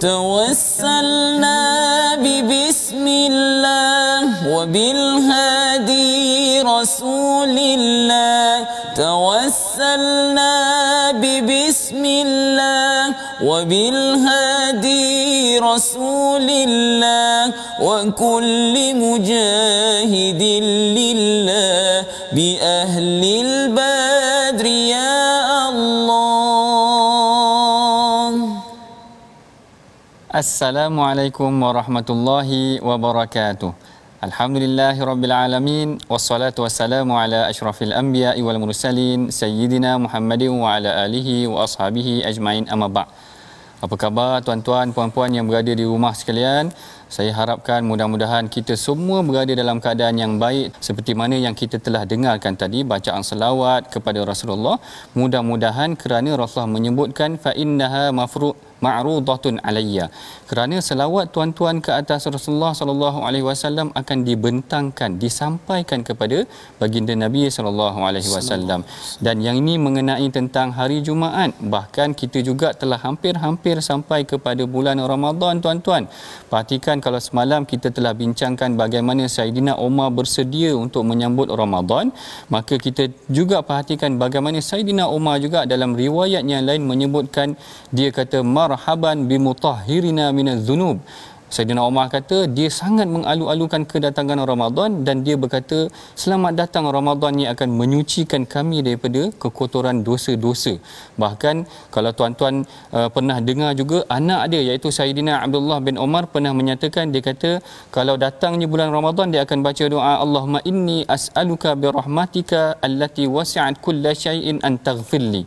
توسلنا ببسم الله وبالهادي رسول الله توسلنا ببسم الله وبالهادي رسول الله وكل مجاهد لله بأهل الله Assalamualaikum warahmatullahi wabarakatuh. Alhamdulillahi rabbil alamin wassalatu wassalamu ala asyrafil anbiya wal mursalin sayyidina Muhammadin wa ala alihi wa ashabihi ajmain amma ba. Apa khabar tuan-tuan puan-puan yang berada di rumah sekalian? Saya harapkan mudah-mudahan kita semua berada dalam keadaan yang baik seperti mana yang kita telah dengarkan tadi bacaan selawat kepada Rasulullah. Mudah-mudahan kerana Rasulullah menyebutkan fa innaha mafru' ma'rudatun alayya kerana selawat tuan-tuan ke atas Rasulullah sallallahu alaihi wasallam akan dibentangkan disampaikan kepada baginda Nabi sallallahu alaihi wasallam dan yang ini mengenai tentang hari Jumaat bahkan kita juga telah hampir-hampir sampai kepada bulan Ramadan tuan-tuan perhatikan kalau semalam kita telah bincangkan bagaimana Saidina Umar bersedia untuk menyambut Ramadan maka kita juga perhatikan bagaimana Saidina Umar juga dalam riwayat yang lain menyebutkan dia kata marhaban bimutahhirina minaz zunub Sayyidina Umar kata dia sangat mengalu-alukan kedatangan Ramadan dan dia berkata selamat datang Ramadan yang akan menyucikan kami daripada kekotoran dosa-dosa. Bahkan kalau tuan-tuan uh, pernah dengar juga anak dia iaitu Sayyidina Abdullah bin Umar pernah menyatakan dia kata kalau datangnya bulan Ramadan dia akan baca doa Allahumma inni as'aluka birahmatika allati wasi'at kulla syai'in an taghfirli.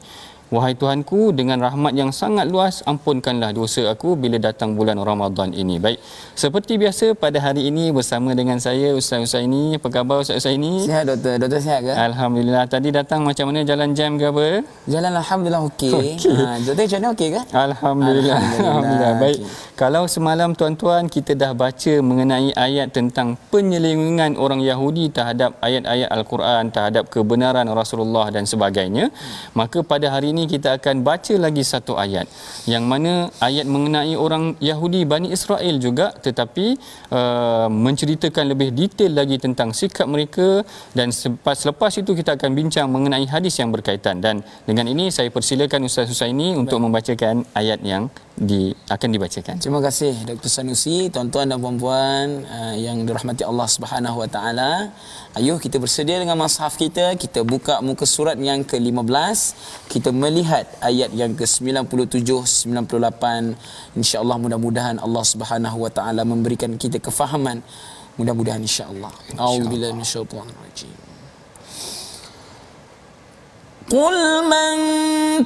Wahai Tuhanku, dengan rahmat yang sangat luas, ampunkanlah dosa aku bila datang bulan Ramadan ini. Baik, seperti biasa pada hari ini bersama dengan saya, Ustaz Ustaz ini. Apa khabar Ustaz Ustaz ini? Sihat, Doktor. Doktor sihat ke? Alhamdulillah. Tadi datang macam mana? Jalan jam ke apa? Jalan Alhamdulillah okey. Okay. Ha, Doktor, jalan okey ke? Alhamdulillah. Alhamdulillah. Alhamdulillah. Baik, okay. kalau semalam tuan-tuan kita dah baca mengenai ayat tentang penyelingan orang Yahudi terhadap ayat-ayat Al-Quran, terhadap kebenaran Rasulullah dan sebagainya, hmm. maka pada hari ini ini kita akan baca lagi satu ayat yang mana ayat mengenai orang Yahudi Bani Israel juga tetapi uh, menceritakan lebih detail lagi tentang sikap mereka dan selepas, selepas itu kita akan bincang mengenai hadis yang berkaitan dan dengan ini saya persilakan Ustaz Husaini untuk Baik. membacakan ayat yang di, akan dibacakan. Terima kasih Dr. Sanusi, tuan-tuan dan puan-puan uh, yang dirahmati Allah Subhanahu Wa Taala. Ayuh kita bersedia dengan mashaf kita, kita buka muka surat yang ke-15. Kita melihat ayat yang ke-97 98 Allah mudah-mudahan Allah Subhanahu wa taala memberikan kita kefahaman mudah-mudahan insyaallah auzubillahi minasyaitonir rajim قل من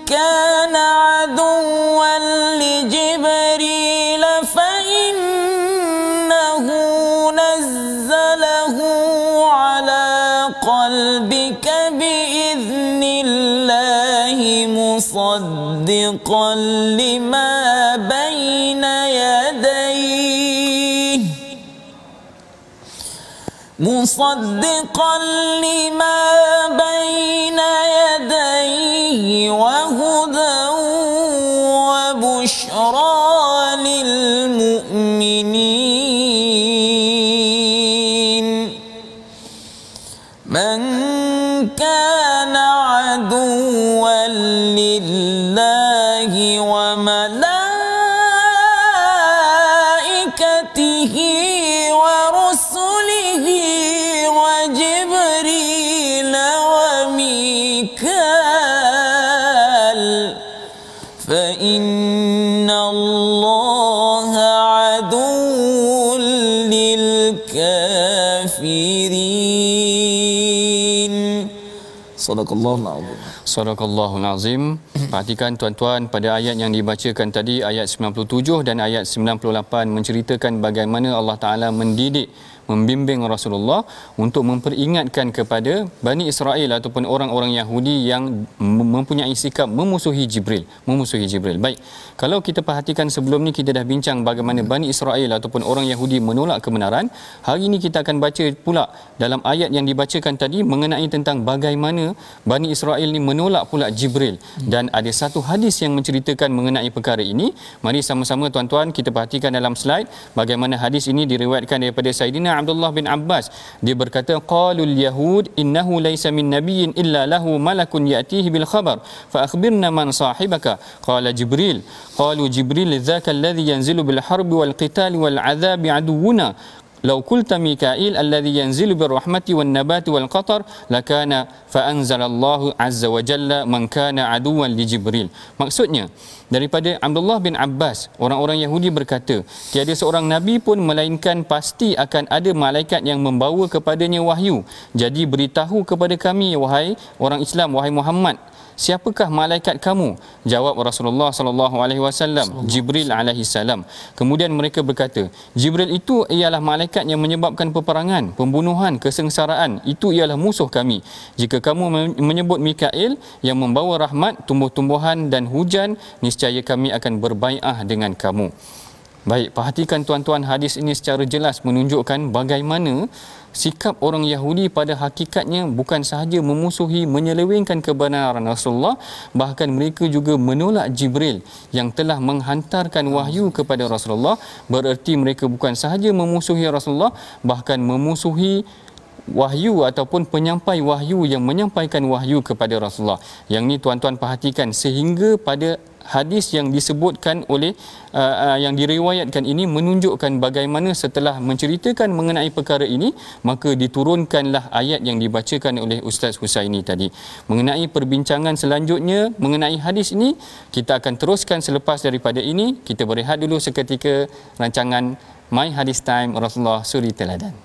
كان عدوا لجبريل مصدقا لما بين يديه مصدقا لما بين يديه وهدى Sadaqallahul Azim. Sadaqallahul Azim. Perhatikan tuan-tuan pada ayat yang dibacakan tadi ayat 97 dan ayat 98 menceritakan bagaimana Allah Taala mendidik membimbing Rasulullah untuk memperingatkan kepada Bani Israel ataupun orang-orang Yahudi yang mempunyai sikap memusuhi Jibril, memusuhi Jibril. Baik. Kalau kita perhatikan sebelum ni kita dah bincang bagaimana Bani Israel ataupun orang Yahudi menolak kebenaran, hari ini kita akan baca pula dalam ayat yang dibacakan tadi mengenai tentang bagaimana Bani Israel ni menolak pula Jibril dan ada satu hadis yang menceritakan mengenai perkara ini. Mari sama-sama tuan-tuan kita perhatikan dalam slide bagaimana hadis ini diriwayatkan daripada Saidina Abdullah bin Abbas dia berkata qalul yahud innahu laysa min nabiyyin illa lahu malakun ya'tihi bil khabar fa akhbirna man sahibaka qala jibril qalu jibril dhaka alladhi yanzilu bil harbi wal qitali wal adhabi aduwuna لو قلت ميكائيل الذي ينزل بالرحمة والنبات والقطر لكان فأنزل الله عز وجل من كان عدوا لجبريل maksudnya daripada Abdullah bin Abbas orang-orang Yahudi berkata tiada seorang nabi pun melainkan pasti akan ada malaikat yang membawa kepadanya wahyu jadi beritahu kepada kami wahai orang Islam wahai Muhammad siapakah malaikat kamu jawab Rasulullah sallallahu alaihi wasallam Jibril alaihi salam kemudian mereka berkata Jibril itu ialah malaikat yang menyebabkan peperangan pembunuhan kesengsaraan itu ialah musuh kami jika kamu menyebut Mikail yang membawa rahmat tumbuh-tumbuhan dan hujan niscaya kami akan berbaiah dengan kamu Baik, perhatikan tuan-tuan hadis ini secara jelas menunjukkan bagaimana sikap orang Yahudi pada hakikatnya bukan sahaja memusuhi menyelewengkan kebenaran Rasulullah bahkan mereka juga menolak Jibril yang telah menghantarkan wahyu kepada Rasulullah bererti mereka bukan sahaja memusuhi Rasulullah bahkan memusuhi wahyu ataupun penyampai wahyu yang menyampaikan wahyu kepada Rasulullah. Yang ni tuan-tuan perhatikan sehingga pada hadis yang disebutkan oleh uh, uh, yang diriwayatkan ini menunjukkan bagaimana setelah menceritakan mengenai perkara ini maka diturunkanlah ayat yang dibacakan oleh Ustaz Husaini tadi. Mengenai perbincangan selanjutnya mengenai hadis ini kita akan teruskan selepas daripada ini kita berehat dulu seketika rancangan My Hadis Time Rasulullah Suri Teladan.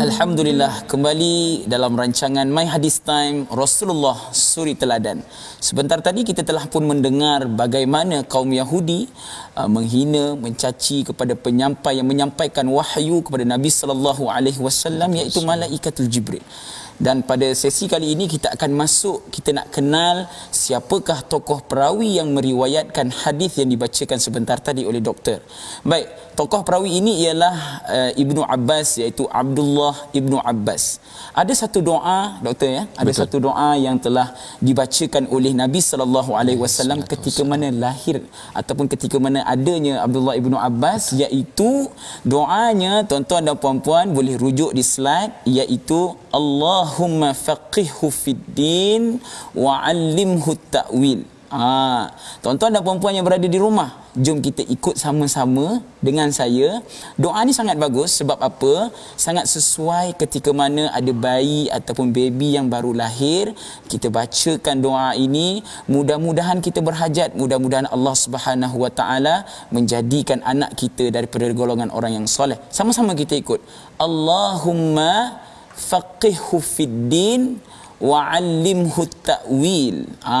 Alhamdulillah kembali dalam rancangan My Hadis Time Rasulullah Suri Teladan. Sebentar tadi kita telah pun mendengar bagaimana kaum Yahudi uh, menghina, mencaci kepada penyampai yang menyampaikan wahyu kepada Nabi sallallahu alaihi wasallam iaitu malaikatul Jibril dan pada sesi kali ini kita akan masuk kita nak kenal siapakah tokoh perawi yang meriwayatkan hadis yang dibacakan sebentar tadi oleh doktor. Baik, tokoh perawi ini ialah uh, Ibnu Abbas iaitu Abdullah Ibnu Abbas. Ada satu doa doktor ya, ada Betul. satu doa yang telah dibacakan oleh Nabi sallallahu alaihi wasallam ketika mana lahir ataupun ketika mana adanya Abdullah Ibnu Abbas Betul. iaitu doanya tuan-tuan dan puan-puan boleh rujuk di slide iaitu Allah Allahumma faqihhu fid din wa 'allimhu ta'wil. Ha, tuan-tuan dan puan-puan yang berada di rumah, jom kita ikut sama-sama dengan saya. Doa ni sangat bagus sebab apa? Sangat sesuai ketika mana ada bayi ataupun baby yang baru lahir, kita bacakan doa ini, mudah-mudahan kita berhajat, mudah-mudahan Allah Subhanahu Wa Taala menjadikan anak kita daripada golongan orang yang soleh. Sama-sama kita ikut. Allahumma faqihhu fid din wa 'allimhu ta'wil. Ha,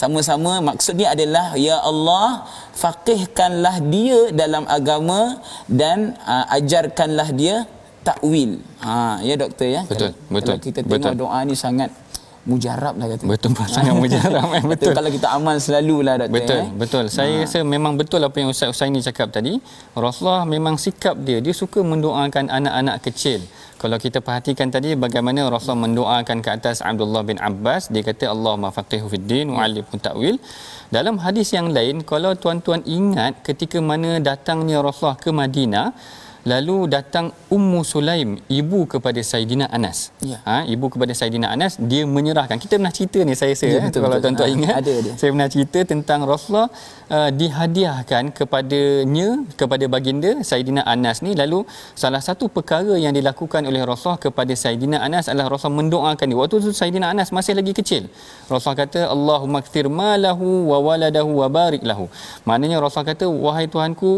sama-sama maksudnya adalah ya Allah faqihkanlah dia dalam agama dan ha, ajarkanlah dia takwil. Ha, ya doktor ya. Betul. betul. Kalau kita tengok betul. doa ni sangat mujarab lah kata. Betul, sangat mujarab. Eh. Betul. betul. Kalau kita aman selalu lah doktor. Betul, eh. betul. Saya ha. rasa memang betul apa yang Ustaz Usaini cakap tadi. Rasulullah memang sikap dia, dia suka mendoakan anak-anak kecil. Kalau kita perhatikan tadi bagaimana Rasulullah mendoakan ke atas Abdullah bin Abbas, dia kata Allah mafaqihu fiddin wa'alibu ta'wil. Dalam hadis yang lain, kalau tuan-tuan ingat ketika mana datangnya Rasulullah ke Madinah, lalu datang Ummu Sulaim ibu kepada Saidina Anas ya. ha ibu kepada Saidina Anas dia menyerahkan kita pernah cerita ni saya saya ya, eh, kalau tuan-tuan ha, ingat ada, ada. saya pernah cerita tentang Rasulullah uh, dihadiahkan kepadanya kepada baginda Saidina Anas ni lalu salah satu perkara yang dilakukan oleh Rasulullah kepada Saidina Anas adalah Rasul mendoakan dia waktu tu Saidina Anas masih lagi kecil Rasul kata Allahumma kthir malahu wa waladahu wa barik lahu maknanya Rasul kata wahai Tuhanku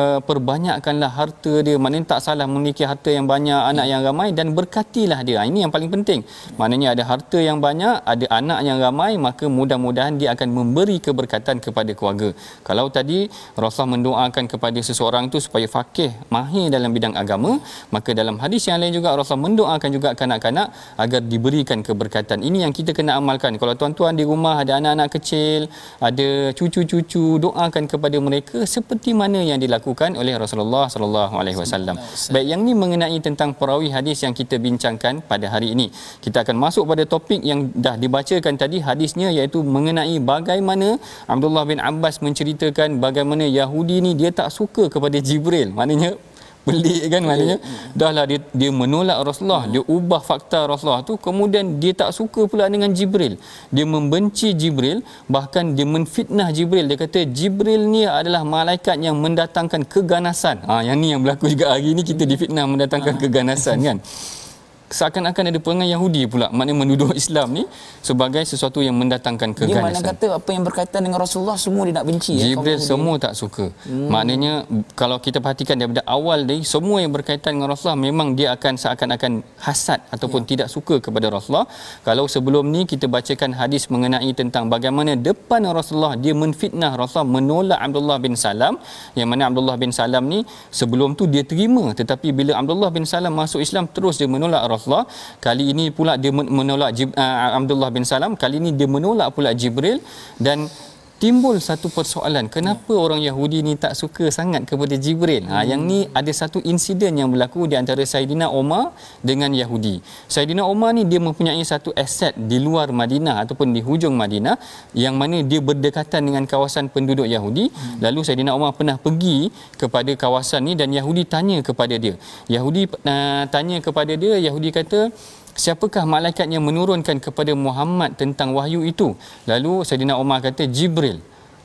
uh, perbanyakkanlah harta dia maknanya tak salah memiliki harta yang banyak anak hmm. yang ramai dan berkatilah dia ha, ini yang paling penting maknanya ada harta yang banyak ada anak yang ramai maka mudah-mudahan dia akan memberi keberkatan kepada keluarga kalau tadi Rasulullah mendoakan kepada seseorang itu supaya fakih mahir dalam bidang agama maka dalam hadis yang lain juga Rasulullah mendoakan juga kanak-kanak agar diberikan keberkatan ini yang kita kena amalkan kalau tuan-tuan di rumah ada anak-anak kecil ada cucu-cucu doakan kepada mereka seperti mana yang dilakukan oleh Rasulullah saw alaihi wasallam. Baik yang ini mengenai tentang perawi hadis yang kita bincangkan pada hari ini. Kita akan masuk pada topik yang dah dibacakan tadi hadisnya iaitu mengenai bagaimana Abdullah bin Abbas menceritakan bagaimana Yahudi ni dia tak suka kepada Jibril. Maknanya pelik kan maknanya dahlah dia dia menolak Rasulullah dia ubah fakta Rasulullah tu kemudian dia tak suka pula dengan Jibril dia membenci Jibril bahkan dia menfitnah Jibril dia kata Jibril ni adalah malaikat yang mendatangkan keganasan ha yang ni yang berlaku juga hari ni kita difitnah mendatangkan ah. keganasan kan seakan-akan ada perangai Yahudi pula maknanya menuduh Islam ni sebagai sesuatu yang mendatangkan keganasan. Dia mana kata apa yang berkaitan dengan Rasulullah semua dia nak benci eh, Jibril ya, semua tak suka. Hmm. Maknanya kalau kita perhatikan daripada awal dari semua yang berkaitan dengan Rasulullah memang dia akan seakan-akan hasad ataupun ya. tidak suka kepada Rasulullah. Kalau sebelum ni kita bacakan hadis mengenai tentang bagaimana depan Rasulullah dia menfitnah Rasulullah menolak Abdullah bin Salam yang mana Abdullah bin Salam ni sebelum tu dia terima tetapi bila Abdullah bin Salam masuk Islam terus dia menolak Rasulullah Rasulullah kali ini pula dia menolak uh, Abdullah bin Salam kali ini dia menolak pula Jibril dan timbul satu persoalan kenapa ya. orang Yahudi ni tak suka sangat kepada Jibril hmm. yang ni ada satu insiden yang berlaku di antara Saidina Omar dengan Yahudi Saidina Omar ni dia mempunyai satu aset di luar Madinah ataupun di hujung Madinah yang mana dia berdekatan dengan kawasan penduduk Yahudi hmm. lalu Saidina Omar pernah pergi kepada kawasan ni dan Yahudi tanya kepada dia Yahudi uh, tanya kepada dia Yahudi kata siapakah malaikat yang menurunkan kepada Muhammad tentang wahyu itu lalu Saidina Umar kata Jibril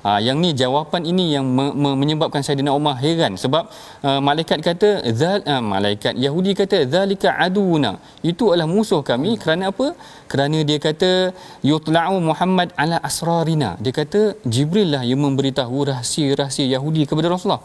Ha, yang ni jawapan ini yang me- me- menyebabkan Saidina Umar heran sebab uh, malaikat kata zal uh, malaikat Yahudi kata zalika aduna itu adalah musuh kami hmm. kerana apa kerana dia kata yutla'u Muhammad ala asrarina dia kata Jibril lah yang memberitahu rahsia-rahsia Yahudi kepada Rasulullah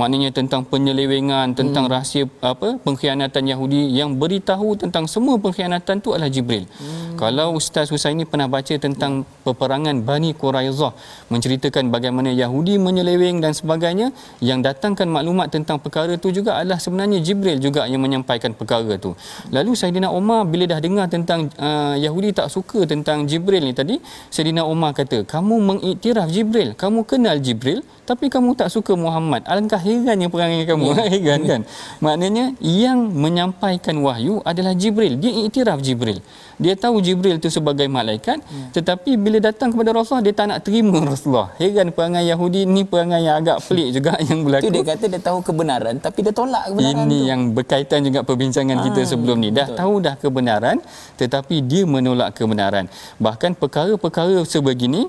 maknanya tentang penyelewengan tentang hmm. rahsia apa pengkhianatan Yahudi yang beritahu tentang semua pengkhianatan itu adalah Jibril. Hmm. Kalau Ustaz ini pernah baca tentang hmm. peperangan Bani Quraizah menceritakan bagaimana Yahudi menyeleweng dan sebagainya yang datangkan maklumat tentang perkara itu juga adalah sebenarnya Jibril juga yang menyampaikan perkara itu. Lalu Saidina Umar bila dah dengar tentang uh, Yahudi tak suka tentang Jibril ni tadi, Saidina Umar kata, "Kamu mengiktiraf Jibril, kamu kenal Jibril, tapi kamu tak suka Muhammad." Alangkah heran yang perangai kamu ya. heran ya. kan maknanya yang menyampaikan wahyu adalah jibril dia iktiraf jibril dia tahu jibril itu sebagai malaikat yeah. tetapi bila datang kepada rasulullah dia tak nak terima rasulullah heran perangai yahudi ni perangai yang agak pelik juga yang berlaku itu dia kata dia tahu kebenaran tapi dia tolak kebenaran ini tu. yang berkaitan juga perbincangan ah, kita sebelum ni dah betul. tahu dah kebenaran tetapi dia menolak kebenaran bahkan perkara-perkara sebegini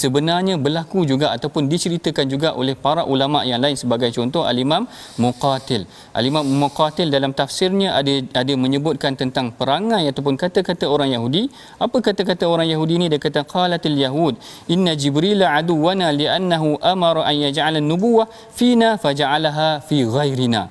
sebenarnya berlaku juga ataupun diceritakan juga oleh para ulama yang lain sebagai contoh al-Imam Muqatil. Al-Imam Muqatil dalam tafsirnya ada ada menyebutkan tentang perangai ataupun kata-kata orang Yahudi. Apa kata-kata orang Yahudi ini? Dia kata qalatil yahud inna jibril aduwana li'annahu amara an yaj'ala nubuwa fina faja'alaha fi ghairina.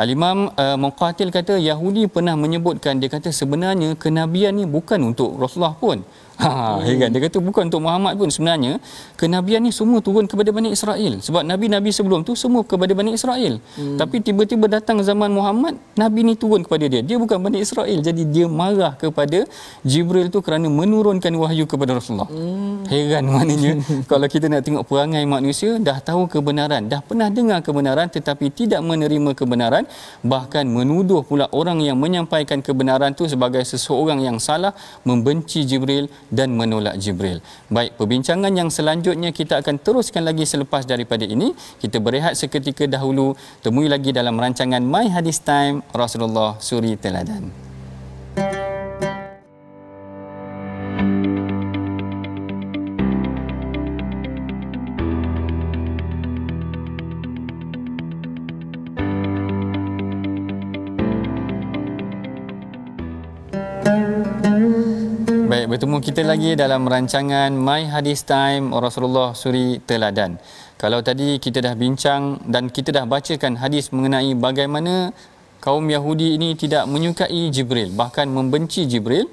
Al-Imam uh, Muqatil kata Yahudi pernah menyebutkan dia kata sebenarnya kenabian ni bukan untuk Rasulullah pun Ha, hmm. kan? Dia kata bukan untuk Muhammad pun sebenarnya kenabian ni semua turun kepada Bani Israel. Sebab nabi-nabi sebelum tu semua kepada Bani Israel. Hmm. Tapi tiba-tiba datang zaman Muhammad, nabi ni turun kepada dia. Dia bukan Bani Israel. Jadi dia marah kepada Jibril tu kerana menurunkan wahyu kepada Rasulullah. Hmm. Heran maknanya kalau kita nak tengok perangai manusia dah tahu kebenaran, dah pernah dengar kebenaran tetapi tidak menerima kebenaran, bahkan menuduh pula orang yang menyampaikan kebenaran tu sebagai seseorang yang salah, membenci Jibril dan menolak Jibril. Baik, perbincangan yang selanjutnya kita akan teruskan lagi selepas daripada ini. Kita berehat seketika dahulu. Temui lagi dalam rancangan My Hadis Time Rasulullah Suri Teladan. bertemu kita lagi dalam rancangan My Hadis Time Rasulullah Suri Teladan. Kalau tadi kita dah bincang dan kita dah bacakan hadis mengenai bagaimana kaum Yahudi ini tidak menyukai Jibril, bahkan membenci Jibril,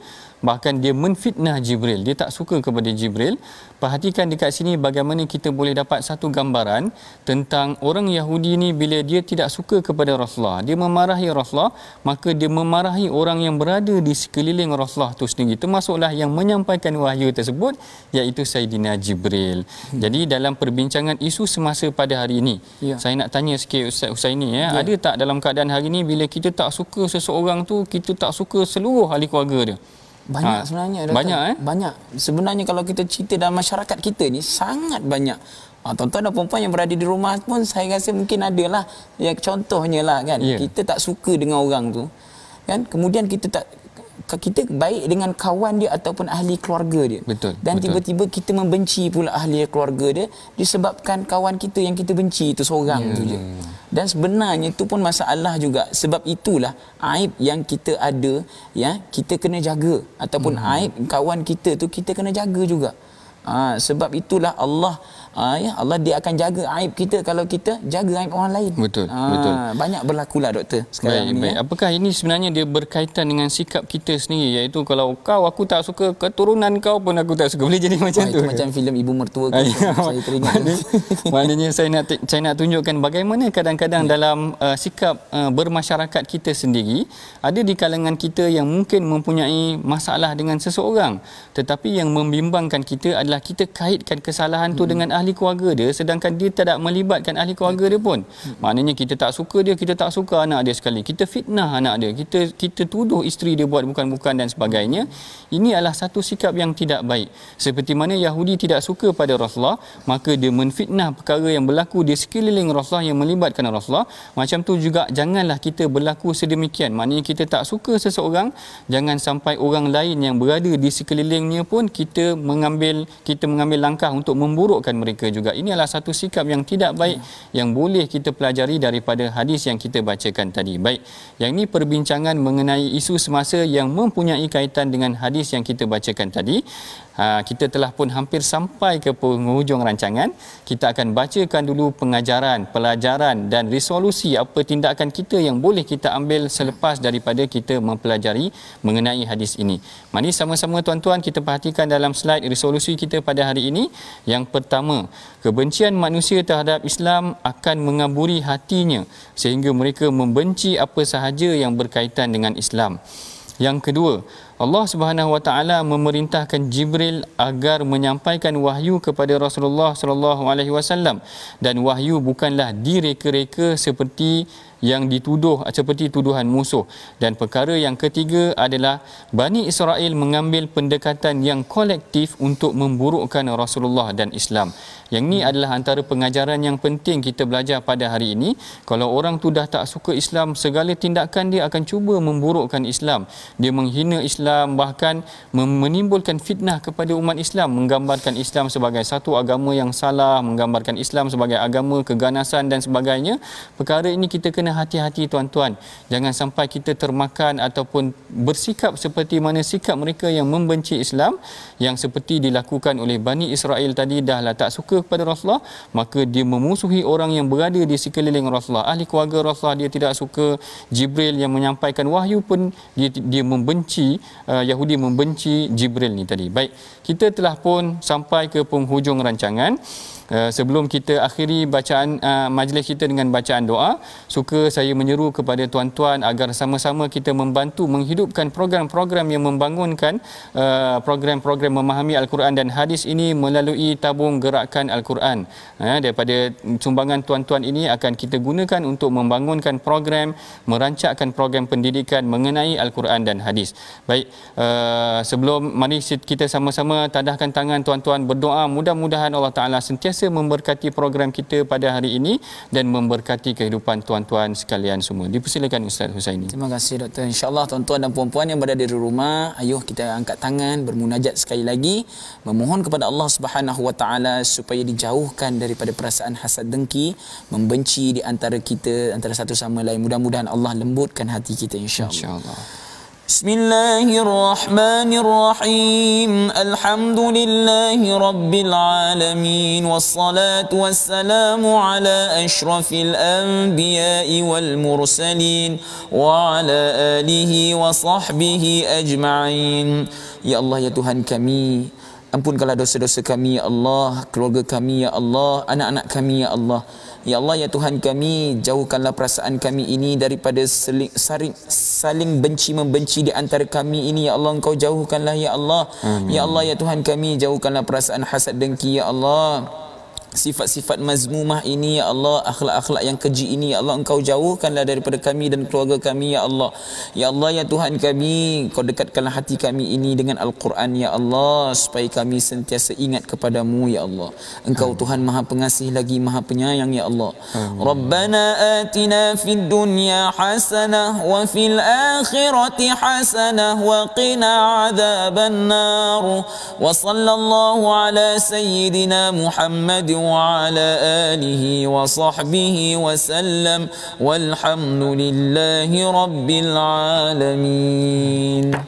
bahkan dia menfitnah Jibril dia tak suka kepada Jibril perhatikan dekat sini bagaimana kita boleh dapat satu gambaran tentang orang Yahudi ni bila dia tidak suka kepada Rasulullah dia memarahi Rasulullah maka dia memarahi orang yang berada di sekeliling Rasulullah tu sendiri termasuklah yang menyampaikan wahyu tersebut iaitu Saidina Jibril hmm. jadi dalam perbincangan isu semasa pada hari ini ya. saya nak tanya sikit Ustaz Husaini ya, ya. ada tak dalam keadaan hari ini bila kita tak suka seseorang tu kita tak suka seluruh ahli keluarga dia banyak ha. sebenarnya Dato. Banyak eh? Banyak. Sebenarnya kalau kita cerita dalam masyarakat kita ni sangat banyak. Ha, tuan-tuan dan perempuan yang berada di rumah pun saya rasa mungkin adalah yang contohnya lah kan. Yeah. Kita tak suka dengan orang tu. Kan? Kemudian kita tak kita baik dengan kawan dia ataupun ahli keluarga dia. Betul. Dan tiba-tiba kita membenci pula ahli keluarga dia disebabkan kawan kita yang kita benci itu seorang yeah. tu je. Dan sebenarnya itu pun masalah juga. Sebab itulah aib yang kita ada ya, kita kena jaga ataupun mm-hmm. aib kawan kita tu kita kena jaga juga. Ha, sebab itulah Allah Ah, ya Allah dia akan jaga aib kita kalau kita jaga aib orang lain. Betul. Ha, betul. Banyak berlakulah doktor sekarang baik, ni. Baik. Ya. Apakah ini sebenarnya dia berkaitan dengan sikap kita sendiri iaitu kalau kau aku tak suka keturunan kau pun aku tak suka. Boleh jadi macam baik, ah, tu. Itu macam filem ibu mertua kan. saya teringat. Maknanya, maknanya saya nak saya nak tunjukkan bagaimana kadang-kadang ya. dalam uh, sikap uh, bermasyarakat kita sendiri ada di kalangan kita yang mungkin mempunyai masalah dengan seseorang tetapi yang membimbangkan kita adalah kita kaitkan kesalahan hmm. tu dengan ahli ahli keluarga dia sedangkan dia tidak melibatkan ahli keluarga dia pun. Maknanya kita tak suka dia, kita tak suka anak dia sekali. Kita fitnah anak dia. Kita kita tuduh isteri dia buat bukan-bukan dan sebagainya. Ini adalah satu sikap yang tidak baik. Seperti mana Yahudi tidak suka pada Rasulullah, maka dia menfitnah perkara yang berlaku di sekeliling Rasulullah yang melibatkan Rasulullah. Macam tu juga janganlah kita berlaku sedemikian. Maknanya kita tak suka seseorang, jangan sampai orang lain yang berada di sekelilingnya pun kita mengambil kita mengambil langkah untuk memburukkan mereka mereka juga. Ini adalah satu sikap yang tidak baik ya. yang boleh kita pelajari daripada hadis yang kita bacakan tadi. Baik, yang ini perbincangan mengenai isu semasa yang mempunyai kaitan dengan hadis yang kita bacakan tadi. Ha, kita telah pun hampir sampai ke penghujung rancangan. Kita akan bacakan dulu pengajaran, pelajaran dan resolusi apa tindakan kita yang boleh kita ambil selepas daripada kita mempelajari mengenai hadis ini. Mari sama-sama tuan-tuan kita perhatikan dalam slide resolusi kita pada hari ini. Yang pertama, kebencian manusia terhadap Islam akan mengaburi hatinya sehingga mereka membenci apa sahaja yang berkaitan dengan Islam. Yang kedua, Allah Subhanahu Wa Taala memerintahkan Jibril agar menyampaikan wahyu kepada Rasulullah Sallallahu Alaihi Wasallam dan wahyu bukanlah direka-reka seperti yang dituduh seperti tuduhan musuh dan perkara yang ketiga adalah Bani Israel mengambil pendekatan yang kolektif untuk memburukkan Rasulullah dan Islam. Yang ini adalah antara pengajaran yang penting kita belajar pada hari ini. Kalau orang tu dah tak suka Islam, segala tindakan dia akan cuba memburukkan Islam. Dia menghina Islam bahkan menimbulkan fitnah kepada umat Islam, menggambarkan Islam sebagai satu agama yang salah, menggambarkan Islam sebagai agama keganasan dan sebagainya. Perkara ini kita kena kena hati-hati tuan-tuan. Jangan sampai kita termakan ataupun bersikap seperti mana sikap mereka yang membenci Islam yang seperti dilakukan oleh Bani Israel tadi dah lah tak suka kepada Rasulullah maka dia memusuhi orang yang berada di sekeliling Rasulullah. Ahli keluarga Rasulullah dia tidak suka Jibril yang menyampaikan wahyu pun dia, dia membenci uh, Yahudi membenci Jibril ni tadi. Baik, kita telah pun sampai ke penghujung rancangan. Eh, sebelum kita akhiri bacaan uh, majlis kita dengan bacaan doa suka saya menyeru kepada tuan-tuan agar sama-sama kita membantu menghidupkan program-program yang membangunkan uh, program-program memahami al-Quran dan hadis ini melalui tabung gerakan al-Quran uh, daripada sumbangan tuan-tuan ini akan kita gunakan untuk membangunkan program merancakkan program pendidikan mengenai al-Quran dan hadis baik uh, sebelum mari kita sama-sama tadahkan tangan tuan-tuan berdoa mudah-mudahan Allah Taala sentiasa sentiasa memberkati program kita pada hari ini dan memberkati kehidupan tuan-tuan sekalian semua. Dipersilakan Ustaz Husaini. Terima kasih Dr. InsyaAllah tuan-tuan dan puan-puan yang berada di rumah, ayuh kita angkat tangan bermunajat sekali lagi memohon kepada Allah Subhanahu Wa Taala supaya dijauhkan daripada perasaan hasad dengki, membenci di antara kita antara satu sama lain. Mudah-mudahan Allah lembutkan hati kita insya insya-Allah. InsyaAllah. بسم الله الرحمن الرحيم الحمد لله رب العالمين والصلاة والسلام على أشرف الأنبياء والمرسلين وعلى آله وصحبه أجمعين يا الله يا تهان كمي Ampunkanlah dosa-dosa kami, Ya Allah. Keluarga kami, Ya Allah. Anak-anak kami, Ya Allah. Ya Allah, Ya Tuhan kami, jauhkanlah perasaan kami ini daripada seling, saling, saling benci-membenci di antara kami ini. Ya Allah, Engkau jauhkanlah, Ya Allah. Ya Amin. Ya Allah, Ya Tuhan kami, jauhkanlah perasaan hasad dengki, Ya Allah. Allah sifat-sifat mazmumah ini ya Allah akhlak-akhlak yang keji ini ya Allah engkau jauhkanlah daripada kami dan keluarga kami ya Allah ya Allah ya Tuhan kami kau dekatkanlah hati kami ini dengan Al-Quran ya Allah supaya kami sentiasa ingat kepadamu ya Allah engkau Amin. Tuhan maha pengasih lagi maha penyayang ya Allah Amin. Rabbana atina fid dunya hasanah wa fil akhirati hasanah wa qina azaban nar wa sallallahu ala sayyidina Muhammad وعلى آله وصحبه وسلم والحمد لله رب العالمين